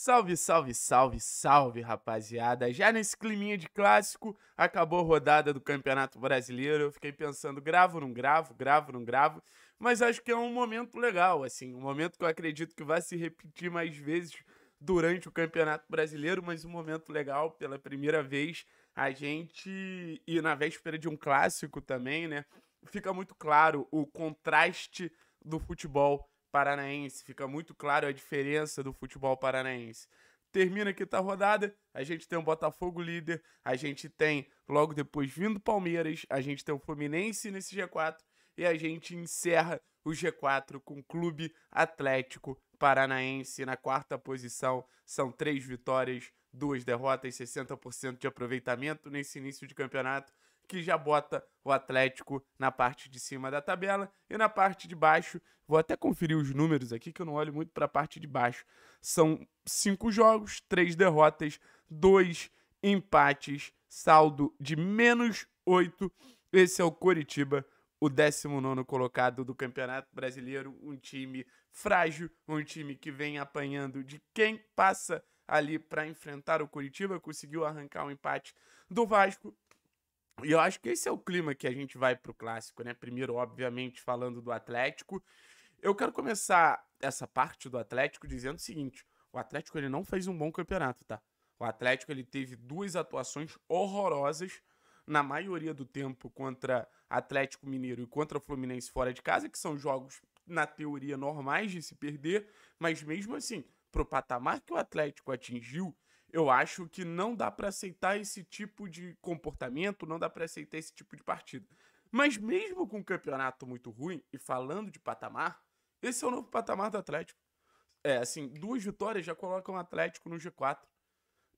Salve, salve, salve, salve, rapaziada. Já nesse climinha de clássico, acabou a rodada do Campeonato Brasileiro. Eu fiquei pensando, gravo, não gravo, gravo, não gravo. Mas acho que é um momento legal, assim, um momento que eu acredito que vai se repetir mais vezes durante o Campeonato Brasileiro, mas um momento legal pela primeira vez a gente e na véspera de um clássico também, né? Fica muito claro o contraste do futebol paranaense. Fica muito claro a diferença do futebol paranaense. Termina tá, a rodada, a gente tem o Botafogo líder, a gente tem, logo depois, vindo Palmeiras, a gente tem o Fluminense nesse G4 e a gente encerra o G4 com o Clube Atlético Paranaense na quarta posição. São três vitórias, duas derrotas, 60% de aproveitamento nesse início de campeonato que já bota o Atlético na parte de cima da tabela e na parte de baixo, vou até conferir os números aqui que eu não olho muito para a parte de baixo. São cinco jogos, três derrotas, dois empates, saldo de menos oito. Esse é o Coritiba, o 19 colocado do Campeonato Brasileiro, um time frágil, um time que vem apanhando de quem passa ali para enfrentar o Curitiba, conseguiu arrancar um empate do Vasco, e eu acho que esse é o clima que a gente vai pro clássico, né? Primeiro, obviamente, falando do Atlético. Eu quero começar essa parte do Atlético dizendo o seguinte: o Atlético ele não fez um bom campeonato, tá? O Atlético ele teve duas atuações horrorosas na maioria do tempo contra Atlético Mineiro e contra Fluminense fora de casa, que são jogos na teoria normais de se perder, mas mesmo assim, pro patamar que o Atlético atingiu, eu acho que não dá para aceitar esse tipo de comportamento, não dá para aceitar esse tipo de partida. Mas mesmo com um campeonato muito ruim e falando de patamar, esse é o novo patamar do Atlético. É, assim, duas vitórias já colocam o Atlético no G4.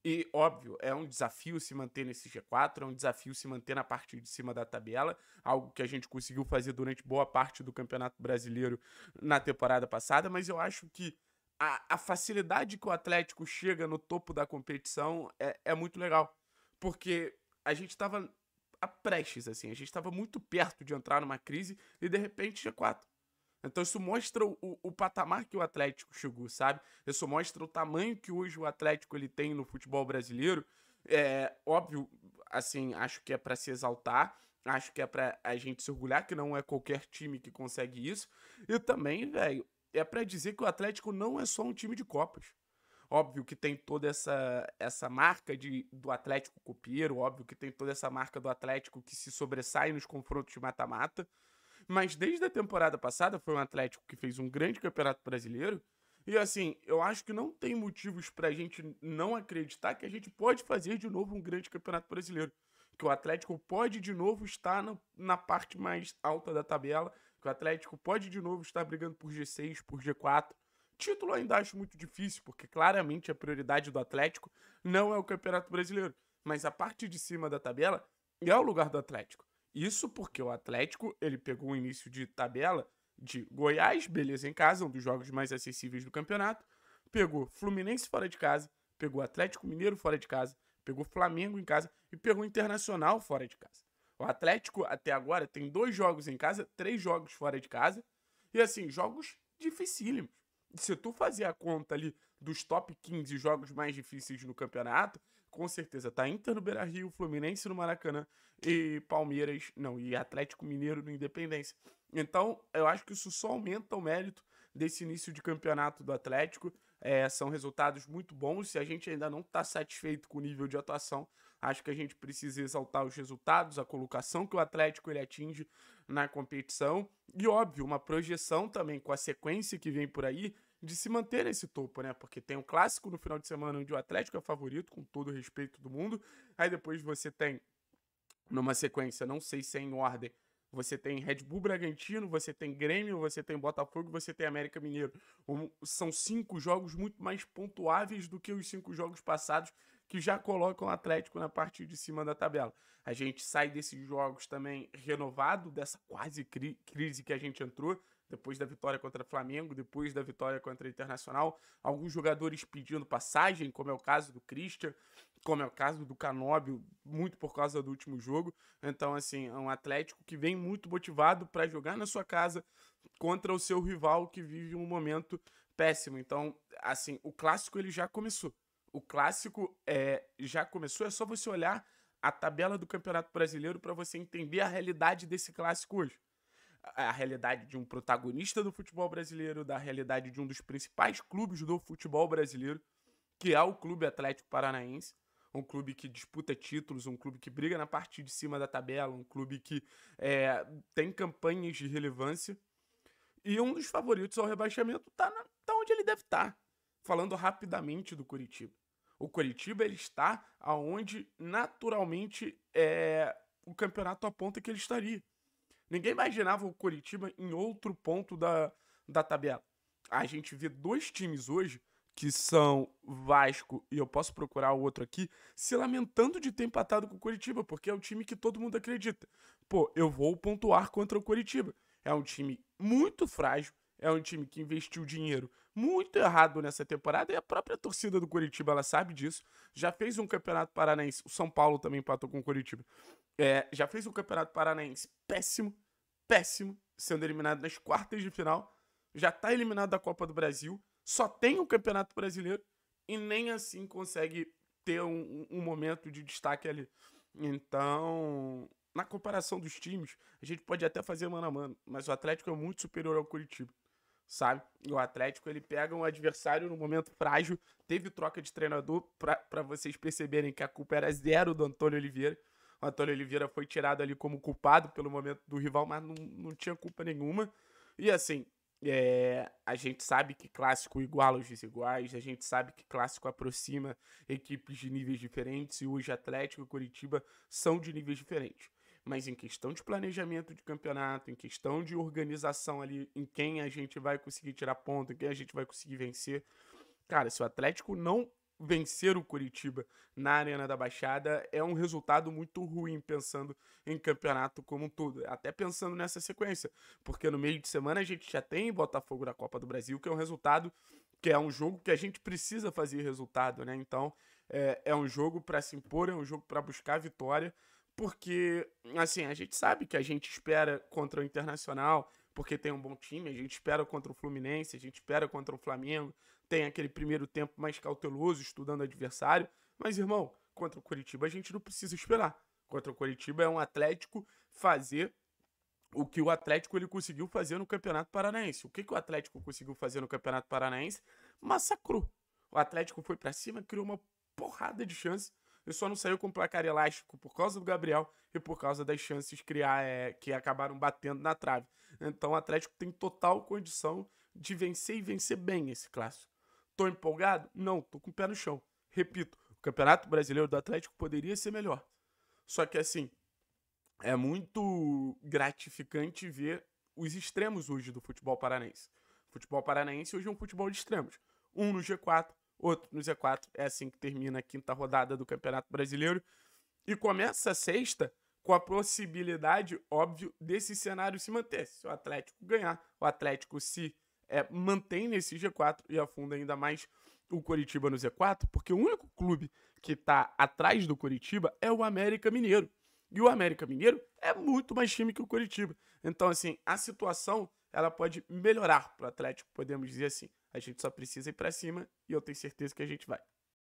E, óbvio, é um desafio se manter nesse G4, é um desafio se manter na parte de cima da tabela, algo que a gente conseguiu fazer durante boa parte do Campeonato Brasileiro na temporada passada, mas eu acho que a, a facilidade que o Atlético chega no topo da competição é, é muito legal. Porque a gente estava a prestes, assim, a gente estava muito perto de entrar numa crise e de repente G4. Então isso mostra o, o, patamar que o Atlético chegou, sabe? Isso mostra o tamanho que hoje o Atlético ele tem no futebol brasileiro. É óbvio, assim, acho que é para se exaltar, acho que é para a gente se orgulhar que não é qualquer time que consegue isso. E também, velho, é para dizer que o Atlético não é só um time de Copas. Óbvio que tem toda essa, essa marca de, do Atlético copeiro, óbvio que tem toda essa marca do Atlético que se sobressai nos confrontos de mata-mata. Mas desde a temporada passada foi um Atlético que fez um grande campeonato brasileiro. E assim, eu acho que não tem motivos para a gente não acreditar que a gente pode fazer de novo um grande campeonato brasileiro. Que o Atlético pode de novo estar na parte mais alta da tabela que o Atlético pode de novo estar brigando por G6, por G4. Título ainda acho muito difícil, porque claramente a prioridade do Atlético não é o Campeonato Brasileiro, mas a parte de cima da tabela é o lugar do Atlético. Isso porque o Atlético, ele pegou o início de tabela de Goiás, beleza em casa, um dos jogos mais acessíveis do campeonato, pegou Fluminense fora de casa, pegou Atlético Mineiro fora de casa, pegou Flamengo em casa e pegou Internacional fora de casa. O Atlético, até agora, tem dois jogos em casa, três jogos fora de casa. E assim, jogos dificílimos. Se tu fazer a conta ali dos top 15 jogos mais difíceis no campeonato, com certeza tá Inter no Beira Rio, Fluminense no Maracanã e Palmeiras, não, e Atlético Mineiro no Independência. Então, eu acho que isso só aumenta o mérito desse início de campeonato do Atlético. É, são resultados muito bons. Se a gente ainda não está satisfeito com o nível de atuação, Acho que a gente precisa exaltar os resultados, a colocação que o Atlético ele atinge na competição e óbvio, uma projeção também com a sequência que vem por aí de se manter nesse topo, né? Porque tem um clássico no final de semana onde o Atlético é favorito, com todo o respeito do mundo. Aí depois você tem numa sequência, não sei se é em ordem, você tem Red Bull Bragantino, você tem Grêmio, você tem Botafogo, você tem América Mineiro. são cinco jogos muito mais pontuáveis do que os cinco jogos passados que já colocam o Atlético na parte de cima da tabela. A gente sai desses jogos também renovado, dessa quase cri crise que a gente entrou, depois da vitória contra o Flamengo, depois da vitória contra o Internacional, alguns jogadores pedindo passagem, como é o caso do Christian, como é o caso do Canóbio, muito por causa do último jogo. Então, assim, é um Atlético que vem muito motivado para jogar na sua casa contra o seu rival que vive um momento péssimo. Então, assim, o clássico ele já começou. O clássico é, já começou, é só você olhar a tabela do Campeonato Brasileiro para você entender a realidade desse clássico hoje. A realidade de um protagonista do futebol brasileiro, da realidade de um dos principais clubes do futebol brasileiro, que é o Clube Atlético Paranaense um clube que disputa títulos, um clube que briga na parte de cima da tabela, um clube que é, tem campanhas de relevância. E um dos favoritos ao rebaixamento está tá onde ele deve estar. Tá falando rapidamente do Curitiba. O Curitiba ele está aonde naturalmente é, o campeonato aponta que ele estaria. Ninguém imaginava o Curitiba em outro ponto da, da tabela. A gente vê dois times hoje, que são Vasco e eu posso procurar o outro aqui, se lamentando de ter empatado com o Curitiba, porque é o time que todo mundo acredita. Pô, eu vou pontuar contra o Curitiba. É um time muito frágil, é um time que investiu dinheiro muito errado nessa temporada e a própria torcida do Curitiba ela sabe disso. Já fez um campeonato paranaense, o São Paulo também empatou com o Curitiba. É, já fez um campeonato paranaense péssimo, péssimo, sendo eliminado nas quartas de final. Já tá eliminado da Copa do Brasil, só tem o um Campeonato Brasileiro e nem assim consegue ter um, um momento de destaque ali. Então, na comparação dos times, a gente pode até fazer mano a mano, mas o Atlético é muito superior ao Curitiba sabe? E o Atlético, ele pega um adversário no momento frágil, teve troca de treinador, para vocês perceberem que a culpa era zero do Antônio Oliveira. O Antônio Oliveira foi tirado ali como culpado pelo momento do rival, mas não, não tinha culpa nenhuma. E assim, é, a gente sabe que clássico iguala os desiguais, a gente sabe que clássico aproxima equipes de níveis diferentes, e hoje Atlético e Curitiba são de níveis diferentes mas em questão de planejamento de campeonato, em questão de organização ali, em quem a gente vai conseguir tirar ponto, em quem a gente vai conseguir vencer. Cara, se o Atlético não vencer o Curitiba na Arena da Baixada é um resultado muito ruim pensando em campeonato como um todo, até pensando nessa sequência, porque no meio de semana a gente já tem Botafogo da Copa do Brasil, que é um resultado que é um jogo que a gente precisa fazer resultado, né? Então é, é um jogo para se impor, é um jogo para buscar vitória porque, assim, a gente sabe que a gente espera contra o Internacional, porque tem um bom time, a gente espera contra o Fluminense, a gente espera contra o Flamengo, tem aquele primeiro tempo mais cauteloso, estudando adversário, mas, irmão, contra o Curitiba a gente não precisa esperar. Contra o Curitiba é um Atlético fazer o que o Atlético ele conseguiu fazer no Campeonato Paranaense. O que, que o Atlético conseguiu fazer no Campeonato Paranaense? Massacrou. O Atlético foi para cima, criou uma porrada de chance ele só não saiu com placar elástico por causa do Gabriel e por causa das chances criar, é, que acabaram batendo na trave. Então o Atlético tem total condição de vencer e vencer bem esse clássico. Tô empolgado? Não, tô com o pé no chão. Repito, o Campeonato Brasileiro do Atlético poderia ser melhor. Só que assim, é muito gratificante ver os extremos hoje do futebol paranaense. O futebol paranaense hoje é um futebol de extremos. Um no G4, outro no Z4. É assim que termina a quinta rodada do Campeonato Brasileiro. E começa a sexta com a possibilidade, óbvio, desse cenário se manter. Se o Atlético ganhar, o Atlético se é, mantém nesse G4 e afunda ainda mais o Coritiba no Z4, porque o único clube que está atrás do Coritiba é o América Mineiro. E o América Mineiro é muito mais time que o Coritiba. Então, assim, a situação ela pode melhorar para o Atlético, podemos dizer assim. A gente só precisa ir para cima e eu tenho certeza que a gente vai.